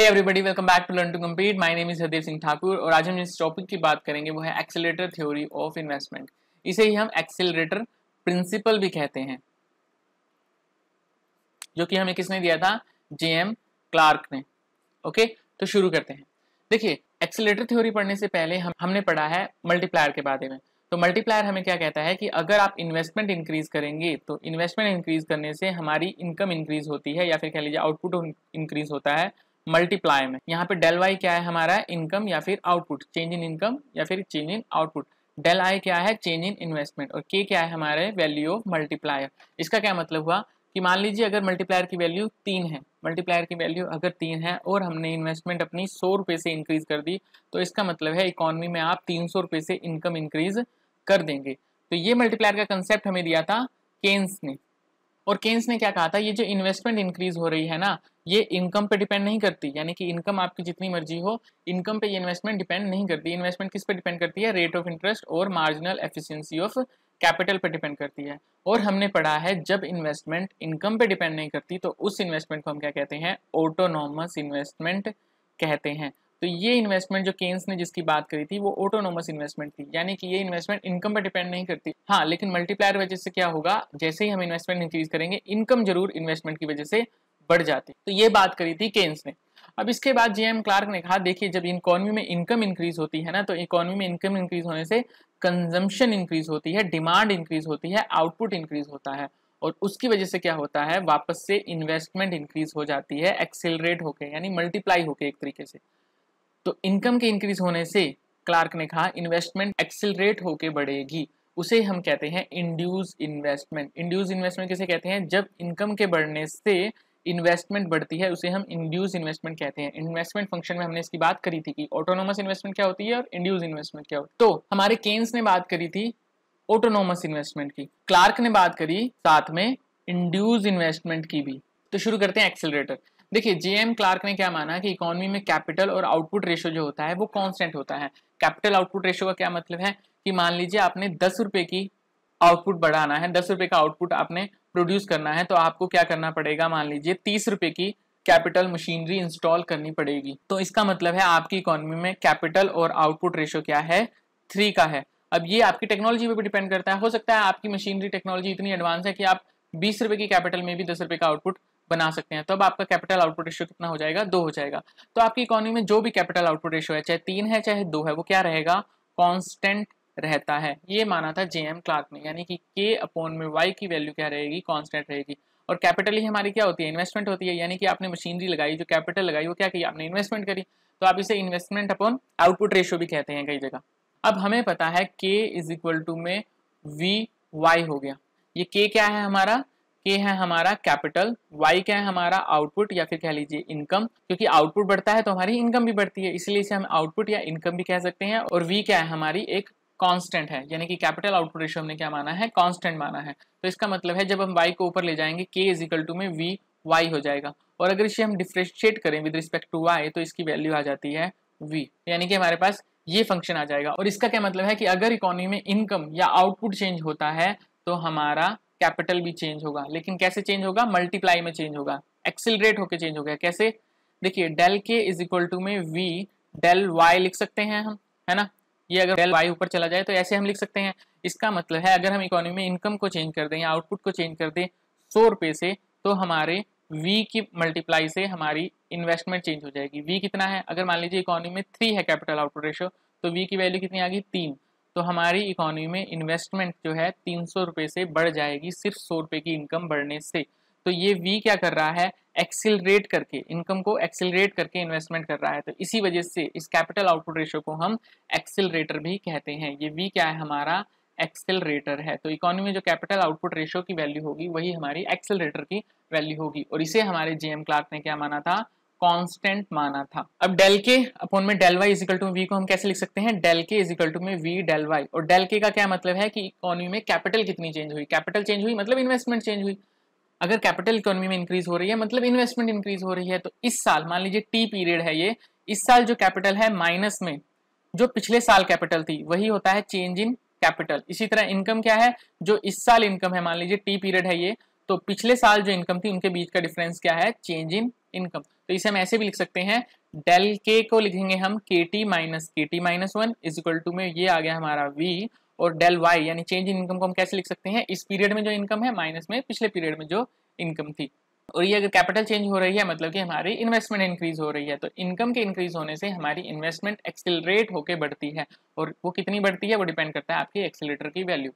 hey everybody welcome back to learn to compete my name is Hardev Singh Thakur और आज हम जिस टॉपिक की बात करेंगे वो है एक्सेलेटर थ्योरी ऑफ इन्वेस्टमेंट इसे ही हम एक्सेलरेटर प्रिंसिपल भी कहते हैं जो कि हमें किसने दिया था जे एम क्लार्क ने ओके तो शुरू करते हैं देखिए एक्सेलेटर थ्योरी पढ़ने से पहले हम हमने पढ़ा है मल्टीप्लायर के बारे में तो मल्टीप्लायर हमें क्या कहता है कि अगर आप इन्वेस्टमेंट इंक्रीज करेंगे तो इन्वेस्टमेंट इंक्रीज करने से हमारी इनकम इंक्रीज होती है या फिर कह लीजिए आउटपुट इंक्रीज होता है मल्टीप्लाई में यहाँ पे डेल वाई क्या है हमारा इनकम या फिर आउटपुट चेंज इन इनकम या फिर change in output del I क्या है चेंज इन इन्वेस्टमेंट और के क्या है हमारे वैल्यू ऑफ मल्टीप्लायर इसका क्या मतलब हुआ कि मान लीजिए अगर मल्टीप्लायर की वैल्यू तीन है मल्टीप्लायर की वैल्यू अगर तीन है और हमने इन्वेस्टमेंट अपनी सौ रुपये से इंक्रीज कर दी तो इसका मतलब है इकोनॉमी में आप तीन सौ रुपये से इनकम इंक्रीज कर देंगे तो ये मल्टीप्लायर का कंसेप्ट हमें दिया था केन्स ने और केन्स ने क्या कहा था ये जो इन्वेस्टमेंट इंक्रीज हो रही है ना ये इनकम पे डिपेंड नहीं करती यानी कि इनकम आपकी जितनी मर्जी हो इनकम पे ये इन्वेस्टमेंट डिपेंड नहीं करती इन्वेस्टमेंट किस पे डिपेंड करती है रेट ऑफ इंटरेस्ट और मार्जिनल एफिशिएंसी ऑफ कैपिटल पे डिपेंड करती है और हमने पढ़ा है जब इन्वेस्टमेंट इनकम पे डिपेंड नहीं करती तो उस इन्वेस्टमेंट को हम क्या कहते हैं ऑटोनॉमस इन्वेस्टमेंट कहते हैं तो ये इन्वेस्टमेंट जो केन्स ने जिसकी बात करी थी वो ऑटोनोमस इन्वेस्टमेंट थी यानी कि ये इन्वेस्टमेंट इनकम पर डिपेंड नहीं करती हाँ लेकिन मल्टीप्लायर वजह से क्या होगा जैसे ही हम इन्वेस्टमेंट इंक्रीज करेंगे इनकम जरूर इन्वेस्टमेंट की वजह से बढ़ जाती तो ये बात करी थी केन्स ने अब इसके बाद जे एम क्लार्क ने कहा देखिए जब इकोनॉमी में इनकम इंक्रीज होती है ना तो इकोनॉमी में इनकम इंक्रीज होने से कंजम्पशन इंक्रीज होती है डिमांड इंक्रीज होती है आउटपुट इंक्रीज होता है और उसकी वजह से क्या होता है वापस से इन्वेस्टमेंट इंक्रीज हो जाती है एक्सेलरेट होके यानी मल्टीप्लाई होके एक तरीके से तो इनकम के इंक्रीज होने से क्लार्क ने कहा इन्वेस्टमेंट एक्सिलरेट होकर बढ़ेगी उसे हम कहते हैं इंड्यूज इन्वेस्टमेंट इंड्यूज इन्वेस्टमेंट किसे कहते हैं जब इनकम के बढ़ने से इन्वेस्टमेंट बढ़ती है उसे हम इंड्यूज इन्वेस्टमेंट कहते हैं इन्वेस्टमेंट फंक्शन में हमने इसकी बात करी थी कि ऑटोनोमस इन्वेस्टमेंट क्या होती है और इंड्यूज इन्वेस्टमेंट क्या होती है तो हमारे केन्स ने बात करी थी ऑटोनोमस इन्वेस्टमेंट की क्लार्क ने बात करी साथ में इंड्यूज इन्वेस्टमेंट की भी तो शुरू करते हैं एक्सेलरेटर देखिए जीएम क्लार्क ने क्या माना कि इकोनॉमी में कैपिटल और आउटपुट रेशो जो होता है वो कांस्टेंट होता है कैपिटल आउटपुट रेशो का क्या मतलब है कि मान लीजिए आपने दस रुपए की आउटपुट बढ़ाना है दस रुपए का आउटपुट आपने प्रोड्यूस करना है तो आपको क्या करना पड़ेगा मान लीजिए तीस रुपए की कैपिटल मशीनरी इंस्टॉल करनी पड़ेगी तो इसका मतलब है आपकी इकोनॉमी में कैपिटल और आउटपुट रेशो क्या है थ्री का है अब ये आपकी टेक्नोलॉजी पर डिपेंड करता है हो सकता है आपकी मशीनरी टेक्नोलॉजी इतनी एडवांस है कि आप बीस रुपए की कैपिटल में भी दस रुपए का आउटपुट बना सकते हैं तो अब आपका कैपिटल आउटपुट रेशियो कितना हो जाएगा दो हो जाएगा तो आपकी इकोनॉमी में जो भी कैपिटल आउटपुट रेशियो है चाहे तीन है चाहे दो है वो क्या रहेगा कॉन्स्टेंट रहता है ये माना था जे एम क्लार्क ने यानी कि के अपोन में वाई की वैल्यू क्या रहेगी कॉन्स्टेंट रहेगी और कैपिटल ही हमारी क्या होती है इन्वेस्टमेंट होती है यानी कि आपने मशीनरी लगाई जो कैपिटल लगाई वो क्या की आपने इन्वेस्टमेंट करी तो आप इसे इन्वेस्टमेंट अपॉन आउटपुट रेशियो भी कहते हैं कई जगह अब हमें पता है के इज इक्वल टू में वी वाई हो गया ये के क्या है हमारा के है हमारा कैपिटल वाई क्या है हमारा आउटपुट या फिर कह लीजिए इनकम क्योंकि आउटपुट बढ़ता है तो हमारी इनकम भी बढ़ती है इसलिए इसे हम आउटपुट या इनकम भी कह सकते हैं और वी क्या है हमारी एक कांस्टेंट है यानी कि कैपिटल आउटपुट रेशियो हमने क्या माना है कांस्टेंट माना है तो इसका मतलब है जब हम वाई को ऊपर ले जाएंगे के इज इक्वल टू में वी वाई हो जाएगा और अगर इसे हम डिफ्रेंशिएट करें विद रिस्पेक्ट टू वाई तो इसकी वैल्यू आ जाती है वी यानी कि हमारे पास ये फंक्शन आ जाएगा और इसका क्या मतलब है कि अगर इकोनॉमी में इनकम या आउटपुट चेंज होता है तो हमारा कैपिटल भी चेंज होगा लेकिन कैसे चेंज होगा मल्टीप्लाई में चेंज होगा एक्सिलरेट होकर चेंज हो गया कैसे देखिए del K is equal to में वी डेल वाई लिख सकते हैं हम है ना ये अगर डेल वाई ऊपर चला जाए तो ऐसे हम लिख सकते हैं इसका मतलब है अगर हम इकोनॉमी में इनकम को चेंज कर दें या आउटपुट को चेंज कर दें सौ रुपये से तो हमारे वी की मल्टीप्लाई से हमारी इन्वेस्टमेंट चेंज हो जाएगी वी कितना है अगर मान लीजिए इकोनॉमी में थ्री है कैपिटल आउटपुट रेशियो तो वी की वैल्यू कितनी आ गई तीन तो हमारी इकोनॉमी में इन्वेस्टमेंट जो है तीन सौ रुपए से बढ़ जाएगी सिर्फ सौ रुपये की इनकम बढ़ने से तो ये वी क्या कर रहा है एक्सिलरेट करके इनकम को एक्सिलरेट करके इन्वेस्टमेंट कर रहा है तो इसी वजह से इस कैपिटल आउटपुट रेशो को हम एक्सिलरेटर भी कहते हैं ये वी क्या है हमारा एक्सेलरेटर है तो इकोनॉमी में जो कैपिटल आउटपुट रेशियो की वैल्यू होगी वही हमारी एक्सेलरेटर की वैल्यू होगी और इसे हमारे जेएम क्लार्क ने क्या माना था कांस्टेंट माना था अब डेल के अपॉन में del Y is equal to V को हम कैसे लिख सकते हैं डेल के इजिकल टू में वी डेल वाई और डेल के का क्या मतलब है कि इकोनॉमी में कैपिटल कितनी चेंज हुई कैपिटल चेंज हुई मतलब इन्वेस्टमेंट चेंज हुई अगर कैपिटल इकोनॉमी में इंक्रीज हो रही है मतलब इन्वेस्टमेंट इंक्रीज हो रही है तो इस साल मान लीजिए टी पीरियड है ये इस साल जो कैपिटल है माइनस में जो पिछले साल कैपिटल थी वही होता है चेंज इन कैपिटल इसी तरह इनकम क्या है जो इस साल इनकम है मान लीजिए टी पीरियड है ये तो पिछले साल जो इनकम थी उनके बीच का डिफरेंस क्या है चेंज इन इनकम तो इसे हम ऐसे भी लिख सकते हैं डेल के को लिखेंगे हम K T minus K T minus one is equal to में ये आ गया हमारा वी और डेल वाई यानी चेंज इन इनकम को हम कैसे लिख सकते हैं इस पीरियड में जो इनकम है माइनस में पिछले पीरियड में जो इनकम थी और ये अगर कैपिटल चेंज हो रही है मतलब कि हमारी इन्वेस्टमेंट इंक्रीज हो रही है तो इनकम के इंक्रीज होने से हमारी इन्वेस्टमेंट एक्सिलरेट होकर बढ़ती है और वो कितनी बढ़ती है वो डिपेंड करता है आपके एक्सिलेटर की वैल्यू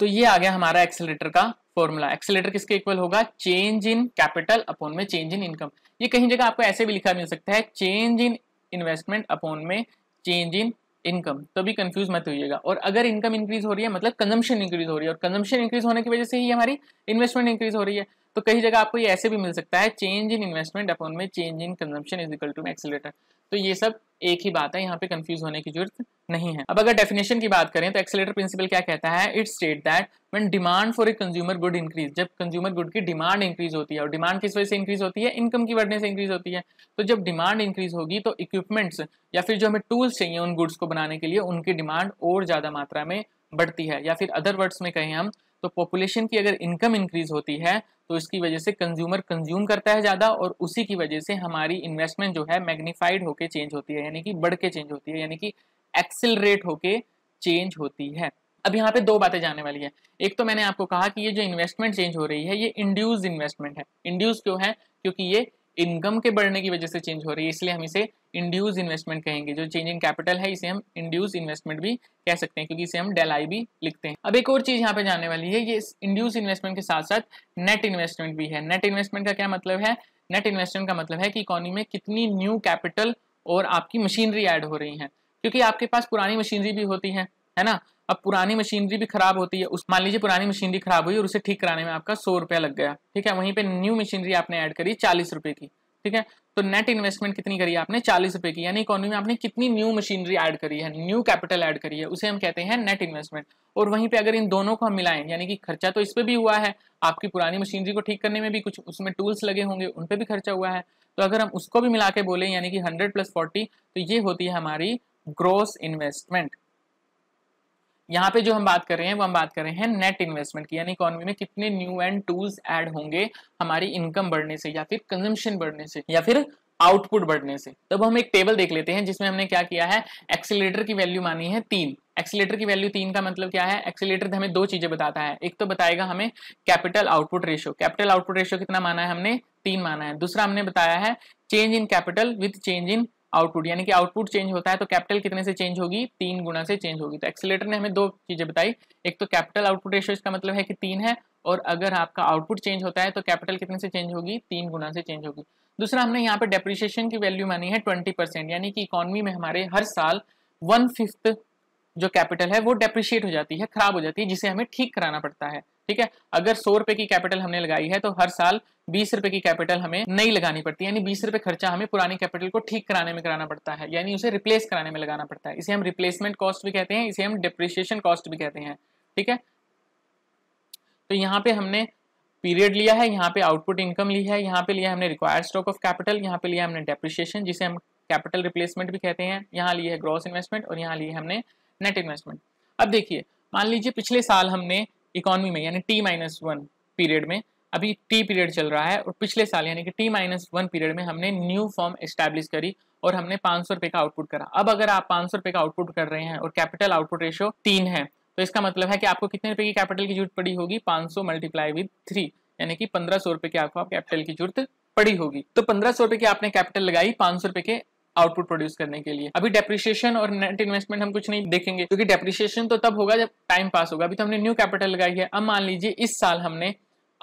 तो ये आ गया हमारा एक्सिलेटर का फॉर्मूला एक्सेलेटर किसके इक्वल होगा चेंज इन कैपिटल अपॉन में चेंज इन इनकम ये कहीं जगह आपको ऐसे भी लिखा मिल सकता है चेंज इन इन्वेस्टमेंट अपॉन में चेंज इन इनकम तो भी कंफ्यूज मत होइएगा और अगर इनकम इंक्रीज हो रही है मतलब कंजम्पशन इंक्रीज हो रही है और कंजम्पशन इंक्रीज होने की वजह से ही हमारी इन्वेस्टमेंट इंक्रीज हो रही है तो कहीं जगह आपको ये ऐसे भी मिल सकता है चेंज इन इन्वेस्टमेंट अपॉन में change in consumption is equal to accelerator तो ये सब एक ही बात है यहाँ पे कंफ्यूज होने की जरूरत नहीं है अब अगर डेफिनेशन की बात करें तो एक्सेलेटर प्रिंसिपल क्या कहता है it state that when demand for a consumer good increase जब कंज्यूमर गुड की डिमांड इंक्रीज होती है और डिमांड किस वजह से इंक्रीज होती है इनकम की बढ़ने से इंक्रीज होती है तो जब डिमांड इंक्रीज होगी तो इक्विपमेंट्स या फिर जो हमें टूल्स चाहिए उन गुड्स को बनाने के लिए उनकी डिमांड और ज्यादा मात्रा में बढ़ती है या फिर अदर वर्ड्स में कहें हम तो पॉपुलेशन की अगर इनकम इंक्रीज होती है तो इसकी वजह से कंज्यूमर कंज्यूम करता है ज़्यादा और उसी की वजह से हमारी इन्वेस्टमेंट जो है मैग्नीफाइड होके चेंज होती है यानी कि बढ़ के चेंज होती है यानी कि एक्सेलरेट होके चेंज होती है अब यहाँ पे दो बातें जाने वाली है एक तो मैंने आपको कहा कि ये जो इन्वेस्टमेंट चेंज हो रही है ये इंड्यूस इन्वेस्टमेंट है इंड्यूस क्यों है क्योंकि ये इनकम के बढ़ने की वजह से चेंज हो रही है इसलिए हम इसे इंड्यूस इन्वेस्टमेंट कहेंगे जो चेंज इन कैपिटल है इसे हम इंड्यूस इन्वेस्टमेंट भी कह सकते हैं क्योंकि इसे हम डेल आई भी लिखते हैं अब एक और चीज यहाँ पे जाने वाली है ये इंड्यूस इन्वेस्टमेंट के साथ साथ नेट इन्वेस्टमेंट भी है नेट इन्वेस्टमेंट का क्या मतलब है नेट इन्वेस्टमेंट का मतलब है कि इकोनॉमी में कितनी न्यू कैपिटल और आपकी मशीनरी एड हो रही है क्योंकि आपके पास पुरानी मशीनरी भी होती है है ना अब पुरानी मशीनरी भी खराब होती है उस मान लीजिए पुरानी मशीनरी खराब हुई और उसे ठीक कराने में आपका सौ रुपया लग गया ठीक है वहीं पे न्यू मशीनरी आपने ऐड करी चालीस रुपये की ठीक है तो नेट इन्वेस्टमेंट कितनी करी है आपने चालीस रुपए की यानी इकोनॉमी में आपने कितनी न्यू मशीनरी ऐड करी है न्यू कैपिटल ऐड करी है उसे हम कहते हैं नेट इन्वेस्टमेंट और वहीं पे अगर इन दोनों को हम मिलाएं यानी कि खर्चा तो इस पर भी हुआ है आपकी पुरानी मशीनरी को ठीक करने में भी कुछ उसमें टूल्स लगे होंगे उन पर भी खर्चा हुआ है तो अगर हम उसको भी मिला के बोले यानी कि हंड्रेड प्लस फोर्टी तो ये होती है हमारी ग्रोस इन्वेस्टमेंट यहाँ पे जो हम बात कर रहे हैं वो हम बात कर रहे हैं नेट इन्वेस्टमेंट की यानी इकोनॉमी में कितने न्यू एंड टूल्स ऐड होंगे हमारी इनकम बढ़ने से या फिर कंजम्पशन बढ़ने से या फिर आउटपुट बढ़ने से तब हम एक टेबल देख लेते हैं जिसमें हमने क्या किया है एक्सीटर की वैल्यू मानी है तीन एक्सीटर की वैल्यू तीन का मतलब क्या है एक्सीटर हमें दो चीजें बताता है एक तो बताएगा हमें capital output ratio capital output ratio कितना माना है हमने तीन माना है दूसरा हमने बताया है change in capital with change in output यानी कि आउटपुट चेंज होता है तो कैपिटल कितने से चेंज होगी तीन गुना से चेंज होगी तो एक्सीटर ने हमें दो चीज़ें बताई एक तो कैपिटल आउटपुट रेशियो इसका मतलब है कि तीन है और अगर आपका आउटपुट चेंज होता है तो कैपिटल कितने से चेंज होगी तीन गुना से चेंज होगी दूसरा हमने यहाँ पे डेप्रिशिएशन की वैल्यू मानी है ट्वेंटी परसेंट यानी कि इकोनॉमी में हमारे हर साल वन फिफ्थ जो कैपिटल है वो डेप्रिशिएट हो जाती है खराब हो जाती है जिसे हमें ठीक कराना पड़ता है ठीक है अगर सौ रुपए की कैपिटल हमने लगाई है तो हर साल बीस रुपए की कैपिटल हमें नहीं लगानी पड़ती यानी बीस रुपए खर्चा हमें पुरानी कैपिटल को ठीक कराने में कराना पड़ता है यानी उसे रिप्लेस कराने में लगाना पड़ता है इसे हम रिप्लेसमेंट कॉस्ट भी कहते हैं इसे हम डिप्रिशिएशन कॉस्ट भी कहते हैं ठीक है तो यहाँ पे हमने पीरियड लिया है यहाँ पे आउटपुट इनकम ली है यहाँ पे लिया हमने रिक्वायर्ड स्टॉक ऑफ कैपिटल यहाँ पे लिया हमने डेप्रिशिएशन जिसे हम कैपिटल रिप्लेसमेंट भी कहते हैं यहाँ लिए है ग्रॉस इन्वेस्टमेंट और यहाँ लिए हमने नेट इन्वेस्टमेंट अब देखिए मान लीजिए पिछले साल हमने इकोनॉमी में यानी टी माइनस वन पीरियड में अभी टी पीरियड चल रहा है और पिछले साल यानी कि टी माइनस वन पीरियड में हमने न्यू फॉर्म इस्टेब्लिश करी और हमने पाँच सौ रुपये का आउटपुट करा अब अगर आप पाँच सौ रुपये का आउटपुट कर रहे हैं और कैपिटल आउटपुट रेशियो तीन है तो इसका मतलब है कि आपको कितने रुपये की कैपिटल की जरूरत पड़ी होगी पाँच सौ मल्टीप्लाई विद थ्री यानी कि पंद्रह सौ रुपये की आपको आप कैपिटल की जरूरत पड़ी होगी तो पंद्रह सौ रुपये की आपने कैपिटल लगाई पाँच सौ रुपये के आउटपुट प्रोड्यूस करने के लिए अभी डेप्रिशिएशन और नेट इन्वेस्टमेंट हम कुछ नहीं देखेंगे क्योंकि डेप्रिशिएशन तो तब होगा जब टाइम पास होगा अभी तो हमने न्यू कैपिटल लगाई है अब मान लीजिए इस साल हमने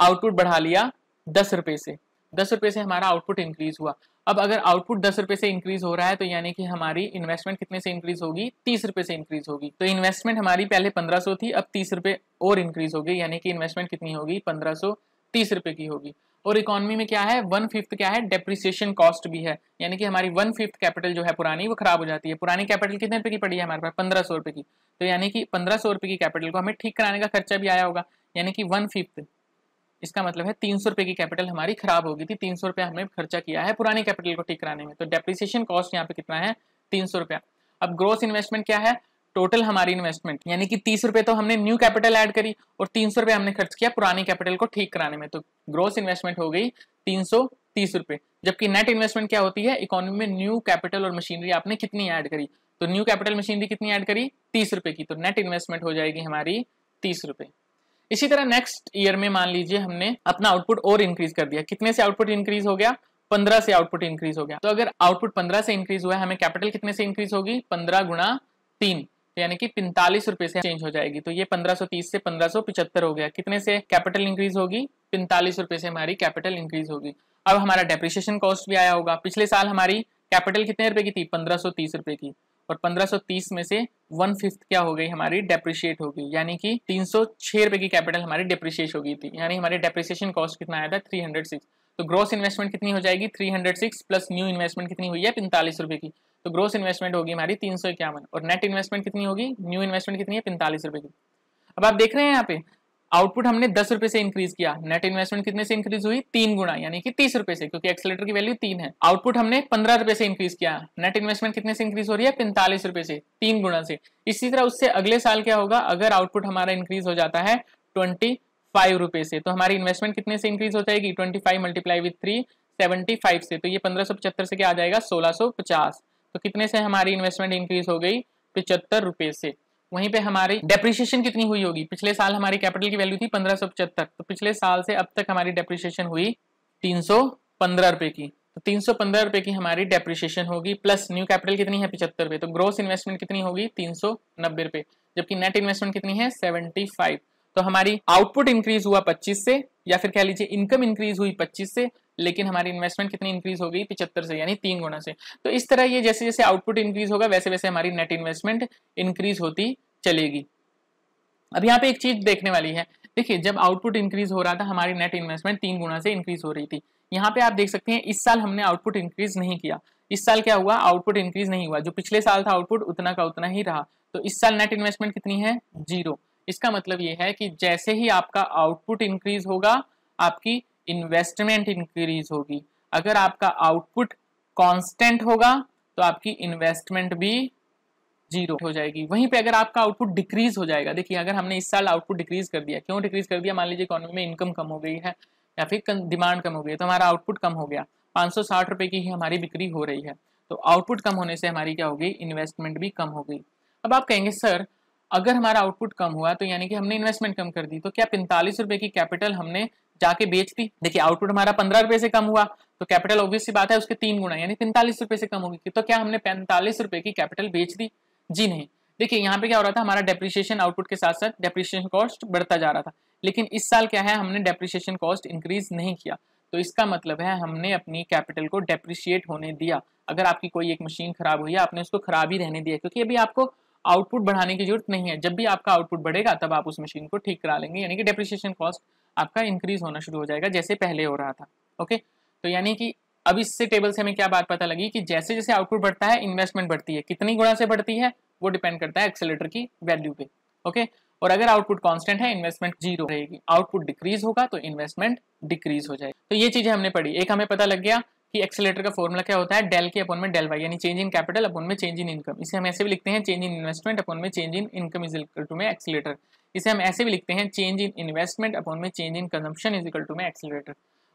आउटपुट बढ़ा लिया दस रुपए से दस रुपये से हमारा आउटपुट इंक्रीज हुआ अब अगर आउटपुट दस रुपये से इंक्रीज हो रहा है तो यानी कि हमारी इन्वेस्टमेंट कितने से इंक्रीज होगी तीस रुपये से इंक्रीज होगी तो इन्वेस्टमेंट हमारी पहले पंद्रह सौ थी अब तीस रुपए और इंक्रीज होगी यानी कि इन्वेस्टमेंट कितनी होगी पंद्रह सौ तीस रुपए की होगी और इकोनॉमी में क्या है वन फिफ्थ क्या है डेप्रिसिएशन कॉस्ट भी है यानी कि हमारी वन फिफ्थ कैपिटल जो है पुरानी वो खराब हो जाती है पुरानी कैपिटल कितने रुपए की पड़ी है हमारे पास पंद्रह सौ रुपए की तो यानी कि पंद्रह सौ रुपए की कैपिटल को हमें ठीक कराने का खर्चा भी आया होगा यानी कि वन फिफ्थ इसका मतलब है तीन सौ रुपए की कैपिटल हमारी खराब हो गई थी तीन सौ रुपया हमने खर्चा किया है पुरानी कैपिटल को ठीक कराने में तो डेप्रिसिएशन कॉस्ट यहाँ पे कितना है तीन सौ रुपया अब ग्रोथ इन्वेस्टमेंट क्या है टोटल हमारी इन्वेस्टमेंट यानी कि तीस रुपए तो हमने न्यू कैपिटल ऐड करी और तीन सौ रुपए हमने खर्च किया पुरानी कैपिटल को ठीक कराने में तो ग्रोस इन्वेस्टमेंट हो गई तीन सौ तीस रुपए जबकि नेट इन्वेस्टमेंट क्या होती है इकोनॉमी में न्यू कैपिटल और मशीनरी आपने कितनी ऐड करी तो न्यू कैपिटल मशीनरी कितनी ऐड करी तीस रुपए की तो नेट इन्वेस्टमेंट हो जाएगी हमारी तीस रुपए इसी तरह नेक्स्ट ईयर में मान लीजिए हमने अपना आउटपुट और इंक्रीज कर दिया कितने से आउटपुट इंक्रीज हो गया पंद्रह से आउटपुट इंक्रीज हो गया तो अगर आउटपुट पंद्रह से इंक्रीज हुआ है हमें कैपिटल कितने से इंक्रीज होगी पंद्रह गुणा तीन यानी कि पैंतालीस रुपए से चेंज हो जाएगी तो ये 1530 से 1575 हो गया कितने से कैपिटल इंक्रीज होगी पैंतालीस रुपए से हमारी कैपिटल इंक्रीज होगी अब हमारा डेप्रिशिएशन कॉस्ट भी आया होगा पिछले साल हमारी कैपिटल कितने रुपए की थी पंद्रह रुपए की और 1530 में से वन फिफ्थ क्या हो गई हमारी डेप्रिशिएट होगी यानी कि तीन सौ रुपए की कैपिटल हमारी डेप्रिशिएट होगी थी यानी हमारे डेप्रिसिएशन कॉस्ट कितना आया था थ्री हंड्रेड सिक्स तो ग्रोस इन्वेस्टमेंट कितनी हो जाएगी three hundred six plus new investment कितनी हुई है पैंतालीस रुपए की तो ग्रोस इन्वेस्टमेंट होगी हमारी तीन सौ इक्यावन और नेट इन्वेस्टमेंट कितनी होगी न्यू इन्वेस्टमेंट कितनी है पैंतालीस रुपए की अब आप देख रहे हैं यहाँ पे आउटपुट हमने दस रुपए से इंक्रीज किया नेट इन्वेस्टमेंट कितने से इंक्रीज हुई तीन गुना यानी कि तीस रुपए से क्योंकि एक्सलेटर की वैल्यू तीन है आउटपुट हमने पंद्रह रुपए से इंक्रीज किया नेट इन्वेस्टमेंट कितने से इंक्रीज हो रही है पैंतालीस रुपए से तीन गुना से इसी तरह उससे अगले साल क्या होगा अगर आउटपुट हमारा इंक्रीज हो जाता है ट्वेंटी फाइव रुपये से तो हमारी इन्वेस्टमेंट कितने से इंक्रीज हो जाएगी twenty five multiply with three seventy five से तो ये पंद्रह सौ पचहत्तर से क्या आ जाएगा सोलह सौ पचास तो कितने से हमारी इन्वेस्टमेंट इंक्रीज हो गई पचहत्तर रुपये से वहीं पे हमारी डेप्रिशिएशन कितनी हुई होगी पिछले साल हमारी कैपिटल की वैल्यू थी पंद्रह सौ पचहत्तर तो पिछले साल से अब तक हमारी डेप्रिशिएशन हुई तीन सौ पंद्रह रुपये की तो तीन सौ पंद्रह रुपये की हमारी डेप्रिशिएशन होगी प्लस न्यू कैपिटल कितनी है पचहत्तर रुपये तो ग्रोस इन्वेस्टमेंट कितनी होगी तीन सौ नब्बे रुपये जबकि नेट इन्वेस्टमेंट कितनी है सेवेंटी फाइव तो हमारी आउटपुट इंक्रीज हुआ 25 से या फिर कह लीजिए इनकम इंक्रीज हुई 25 से लेकिन हमारी इन्वेस्टमेंट कितनी इंक्रीज हो गई पिछहत्तर से यानी तीन गुना से तो इस तरह ये जैसे जैसे आउटपुट इंक्रीज होगा वैसे वैसे हमारी नेट इन्वेस्टमेंट इंक्रीज होती चलेगी अब यहाँ पे एक चीज देखने वाली है देखिए जब आउटपुट इंक्रीज हो रहा था हमारी नेट इन्वेस्टमेंट तीन गुना से इंक्रीज हो रही थी यहाँ पे आप देख सकते हैं इस साल हमने आउटपुट इंक्रीज नहीं किया इस साल क्या हुआ आउटपुट इंक्रीज नहीं हुआ जो पिछले साल था आउटपुट उतना का उतना ही रहा तो इस साल नेट इन्वेस्टमेंट कितनी है जीरो इसका मतलब ये है कि जैसे ही आपका आउटपुट इंक्रीज होगा आपकी इन्वेस्टमेंट इंक्रीज होगी अगर आपका आउटपुट कांस्टेंट होगा तो आपकी इन्वेस्टमेंट भी जीरो हो जाएगी वहीं पे अगर आपका आउटपुट डिक्रीज हो जाएगा देखिए अगर हमने इस साल आउटपुट डिक्रीज कर दिया क्यों डिक्रीज कर दिया मान लीजिए इकोनॉमी में इनकम कम हो गई है या फिर डिमांड कम हो गई है तो हमारा आउटपुट कम हो गया पाँच सौ साठ की ही हमारी बिक्री हो रही है तो आउटपुट कम होने से हमारी क्या हो गई इन्वेस्टमेंट भी कम हो गई अब आप कहेंगे सर अगर हमारा आउटपुट कम हुआ तो यानी कि हमने इन्वेस्टमेंट कम कर दी तो क्या पैंतालीस रुपए की कैपिटल हमने जाके बेच दी देखिए आउटपुट हमारा पंद्रह रुपए से कम हुआ तो कैपिटल ऑब्वियस सी बात है उसके तीन गुना यानी पैंतालीस रुपए से कम होगी तो क्या हमने पैंतालीस रुपए की कैपिटल बेच दी जी नहीं देखिए यहाँ पे क्या हो रहा था हमारा डेप्रिशिएशन आउटपुट के साथ साथ डेप्रिशिएशन कॉस्ट बढ़ता जा रहा था लेकिन इस साल क्या है हमने डेप्रिशिएशन कॉस्ट इंक्रीज नहीं किया तो इसका मतलब है हमने अपनी कैपिटल को डेप्रिशिएट होने दिया अगर आपकी कोई एक मशीन खराब हुई है आपने उसको खराब ही रहने दिया क्योंकि अभी आपको आउटपुट बढ़ाने की जरूरत नहीं है जब भी आपका आउटपुट बढ़ेगा तब आप उस मशीन को ठीक करा लेंगे यानी कि डेप्रिशिएशन कॉस्ट आपका इंक्रीज होना शुरू हो जाएगा जैसे पहले हो रहा था ओके तो यानी कि अब इससे टेबल से हमें क्या बात पता लगी कि जैसे जैसे आउटपुट बढ़ता है इन्वेस्टमेंट बढ़ती है कितनी गुणा से बढ़ती है वो डिपेंड करता है एक्सेलेटर की वैल्यू पे ओके और अगर आउटपुट कांस्टेंट है इन्वेस्टमेंट जीरो रहेगी आउटपुट डिक्रीज होगा तो इन्वेस्टमेंट डिक्रीज हो जाएगी तो ये चीजें हमने पढ़ी एक हमें पता लग गया कि एक्सेलेटर का फॉर्मूला क्या होता है डेल के अपॉन में डेल वाई यानी चेंज इन कैपिटल अपॉन में चेंज इन इनकम इसे हम ऐसे भी लिखते हैं चेंज इन इन्वेस्टमेंट अपॉन में change in income is equal to में एक्सेलेटर इसे हम ऐसे भी लिखते हैं चेंज इन इन्वेस्टमेंट अपॉन में change in consumption is equal to में एक्सेलेटर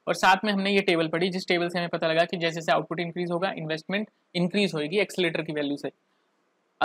और साथ में हमने ये टेबल पढ़ी जिस टेबल से हमें पता लगा कि जैसे जैसे आउटपुट इंक्रीज होगा इन्वेस्टमेंट इंक्रीज होगी एक्सेलेटर की वैल्यू से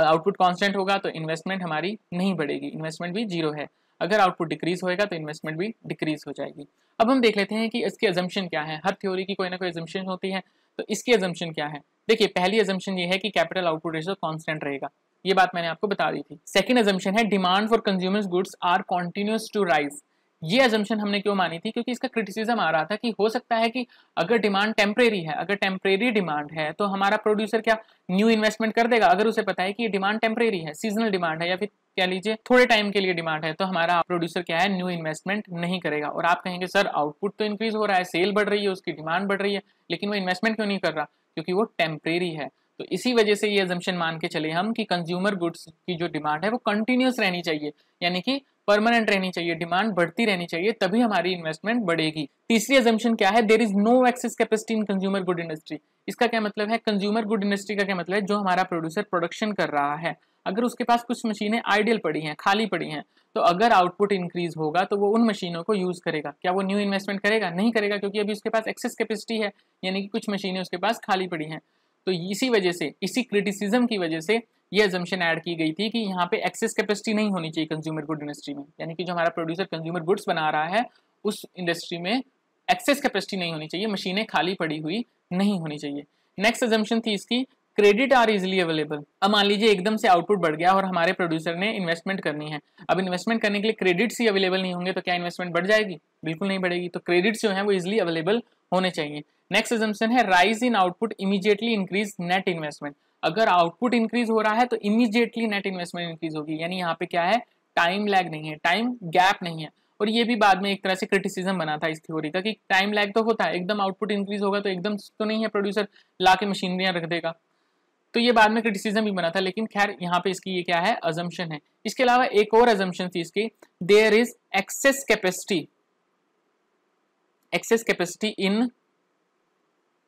आउटपुट कॉन्स्टेंट होगा तो इन्वेस्टमेंट हमारी नहीं बढ़ेगी इन्वेस्टमेंट भी जीरो है अगर आउटपुट डिक्रीज होएगा तो इन्वेस्टमेंट भी डिक्रीज हो जाएगी अब हम देख लेते हैं कि इसके एजम्पन क्या है हर थ्योरी की कोई ना कोई एजम्पन होती है तो इसकी एजम्पन क्या है देखिए पहली एजम्पन ये है कि कैपिटल आउटपुट रेशो कॉन्स्टेंट रहेगा ये बात मैंने आपको बता दी थी सेकंड एजम्पन है demand for consumer goods are continues to rise ये एजम्पन हमने क्यों मानी थी क्योंकि इसका क्रिटिसिज्म आ रहा था कि हो सकता है कि अगर डिमांड टेम्परेरी है अगर टेम्परेरी डिमांड है तो हमारा प्रोड्यूसर क्या न्यू इन्वेस्टमेंट कर देगा अगर उसे पता है कि ये डिमांड टेम्परेरी है सीजनल डिमांड है या फिर कह लीजिए थोड़े टाइम के लिए डिमांड है तो हमारा प्रोड्यूसर क्या है न्यू इन्वेस्टमेंट नहीं करेगा और आप कहेंगे सर आउटपुट तो इंक्रीज हो रहा है सेल बढ़ रही है उसकी डिमांड बढ़ रही है लेकिन वो इन्वेस्टमेंट क्यों नहीं कर रहा क्योंकि वो टेम्परेरी है तो इसी वजह से ये एजम्पन मान के चले हम कि कंज्यूमर गुड्स की जो डिमांड है वो कंटिन्यूस रहनी चाहिए यानी कि परमानेंट रहनी चाहिए डिमांड बढ़ती रहनी चाहिए तभी हमारी इन्वेस्टमेंट बढ़ेगी तीसरी एजम्पन क्या है there is no excess capacity in consumer good industry इसका क्या मतलब है कंज्यूमर गुड इंडस्ट्री का क्या मतलब है जो हमारा प्रोड्यूसर प्रोडक्शन कर रहा है अगर उसके पास कुछ मशीनें आइडियल पड़ी हैं खाली पड़ी हैं तो अगर आउटपुट इंक्रीज होगा तो वो उन मशीनों को यूज़ करेगा क्या वो न्यू इन्वेस्टमेंट करेगा नहीं करेगा क्योंकि अभी उसके पास एक्सेस कैपेसिटी है यानी कि कुछ मशीनें उसके पास खाली पड़ी हैं तो इसी वजह से इसी क्रिटिसिज्म की वजह से ये एजम्पन ऐड की गई थी कि यहाँ पे एक्सेस कैपेसिटी नहीं होनी चाहिए कंज्यूमर गुड इंडस्ट्री में यानी कि जो हमारा प्रोड्यूसर कंज्यूमर गुड्स बना रहा है उस इंडस्ट्री में एक्सेस कैपेसिटी नहीं होनी चाहिए मशीनें खाली पड़ी हुई नहीं होनी चाहिए नेक्स्ट एजम्पन थी इसकी क्रेडिट आर इजिली अवेलेबल अब मान लीजिए एकदम से आउटपुट बढ़ गया और हमारे प्रोड्यूसर ने इन्वेस्टमेंट करनी है अब इन्वेस्टमेंट करने के लिए क्रेडिट्स ही अवेलेबल नहीं होंगे तो क्या इन्वेस्टमेंट बढ़ जाएगी बिल्कुल नहीं बढ़ेगी तो क्रेडिट्स जो है वो इजिली अवेलेबल होने चाहिए नेक्स्ट एजम्सन है rise in output immediately increase net investment अगर आउटपुट इंक्रीज हो रहा है तो इमीजिएटली नेट इन्वेस्टमेंट इंक्रीज होगी यानी यहाँ पे क्या है टाइम लैग नहीं है टाइम गैप नहीं है और ये भी बाद में एक तरह से क्रिटिसिज्म बना था इस थ्योरी का कि टाइम लैग तो होता है एकदम आउटपुट इंक्रीज होगा तो एकदम तो नहीं है प्रोड्यूसर ला के रख देगा तो ये बाद में क्रिटिसिज्म भी बना था लेकिन खैर यहाँ पे इसकी ये क्या है अजम्पन है इसके अलावा एक और अजम्पन थी इसकी there is excess capacity excess capacity in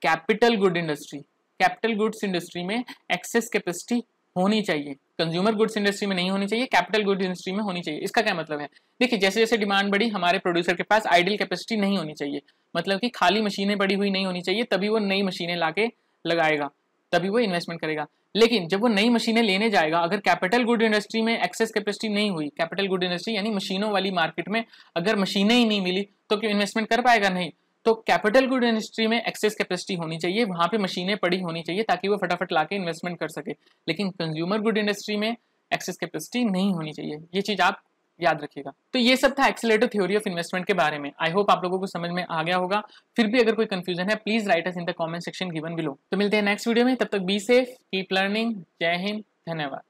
capital good industry capital goods industry में एक्सेस कैपेसिटी होनी चाहिए कंज्यूमर गुड्स इंडस्ट्री में नहीं होनी चाहिए कैपिटल गुड्स इंडस्ट्री में होनी चाहिए इसका क्या मतलब है देखिए जैसे जैसे डिमांड बढ़ी हमारे प्रोड्यूसर के पास आइडियल कैपेसिटी नहीं होनी चाहिए मतलब कि खाली मशीनें बड़ी हुई नहीं होनी चाहिए तभी वो नई मशीनें लाके लगाएगा तभी वो इन्वेस्टमेंट करेगा लेकिन जब वो नई मशीनें लेने जाएगा अगर कैपिटल गुड इंडस्ट्री में एक्सेस कैपेसिटी नहीं हुई कैपिटल गुड इंडस्ट्री यानी मशीनों वाली मार्केट में अगर मशीनें ही नहीं मिली तो क्यों इन्वेस्टमेंट कर पाएगा नहीं तो कैपिटल गुड इंडस्ट्री में एक्सेस कैपेसिटी होनी चाहिए वहाँ पे मशीनें पड़ी होनी चाहिए ताकि वो फटाफट ला इन्वेस्टमेंट कर सके लेकिन कंज्यूमर गुड इंडस्ट्री में एक्सेस कैपेसिटी नहीं होनी चाहिए ये चीज़ आप याद रखिएगा तो ये सब था एक्सेलेटर थ्योरी ऑफ इन्वेस्टमेंट के बारे में आई होप आप लोगों को समझ में आ गया होगा फिर भी अगर कोई कंफ्यूजन है please write us in the comment section given below तो मिलते हैं नेक्स्ट वीडियो में तब तक बी सेफ कीप लर्निंग जय हिंद धन्यवाद